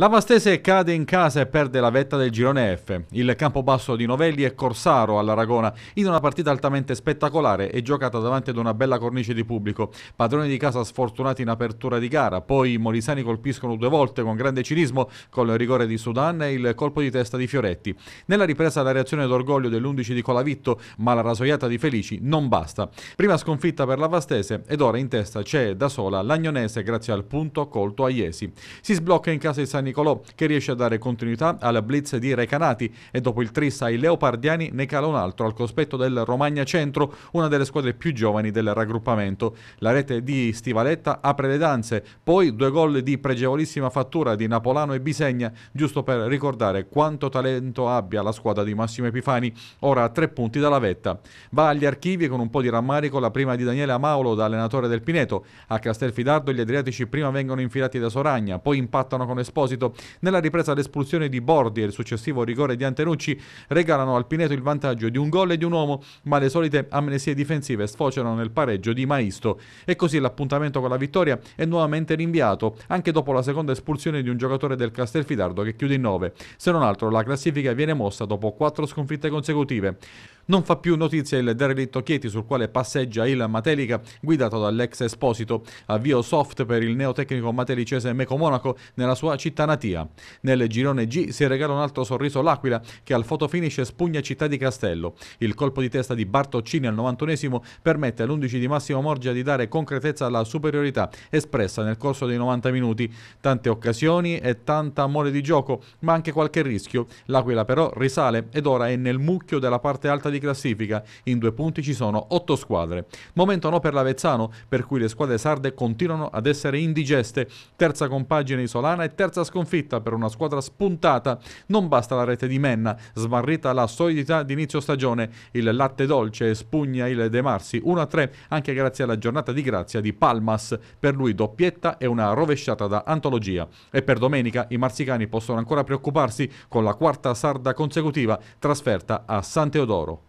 L'Avastese cade in casa e perde la vetta del girone F. Il Campobasso di Novelli e Corsaro all'Aragona in una partita altamente spettacolare e giocata davanti ad una bella cornice di pubblico. Padroni di casa sfortunati in apertura di gara, poi i molisani colpiscono due volte con grande cinismo con il rigore di Sudan e il colpo di testa di Fioretti. Nella ripresa la reazione d'orgoglio dell'11 di Colavitto, ma la rasoiata di Felici non basta. Prima sconfitta per l'Avastese ed ora in testa c'è da sola l'Agnonese grazie al punto colto a Iesi. Si sblocca in casa il San Nicolò che riesce a dare continuità alla blitz di Recanati e dopo il tris ai Leopardiani ne cala un altro al cospetto del Romagna Centro, una delle squadre più giovani del raggruppamento. La rete di Stivaletta apre le danze, poi due gol di pregevolissima fattura di Napolano e Bisegna, giusto per ricordare quanto talento abbia la squadra di Massimo Epifani, ora a tre punti dalla vetta. Va agli archivi con un po' di rammarico la prima di Daniele Amaulo da allenatore del Pineto. A Castelfidardo gli Adriatici prima vengono infilati da Soragna, poi impattano con Esposito proposito, nella ripresa l'espulsione di Bordi e il successivo rigore di Antenucci regalano al Pineto il vantaggio di un gol e di un uomo, ma le solite amnesie difensive sfociano nel pareggio di Maisto. E così l'appuntamento con la vittoria è nuovamente rinviato, anche dopo la seconda espulsione di un giocatore del Castelfidardo che chiude in 9. Se non altro la classifica viene mossa dopo quattro sconfitte consecutive. Non fa più notizia il derelitto Chieti sul quale passeggia il Matelica guidato dall'ex esposito. Avvio soft per il neotecnico matelicese Meco Monaco nella sua città natia. Nel girone G si regala un altro sorriso l'Aquila che al fotofinish spugna città di Castello. Il colpo di testa di Bartoccini al 91 permette all'11 di Massimo Morgia di dare concretezza alla superiorità espressa nel corso dei 90 minuti. Tante occasioni e tanta mole di gioco, ma anche qualche rischio. L'Aquila però risale ed ora è nel mucchio della parte alta di classifica. In due punti ci sono otto squadre. Momento no per l'Avezzano, per cui le squadre sarde continuano ad essere indigeste. Terza compagine isolana e terza sconfitta per una squadra spuntata. Non basta la rete di Menna, smarrita la solidità d'inizio stagione. Il latte dolce spugna il De Marsi 1-3 anche grazie alla giornata di grazia di Palmas. Per lui doppietta e una rovesciata da antologia. E per domenica i marsicani possono ancora preoccuparsi con la quarta sarda consecutiva trasferta a San Teodoro.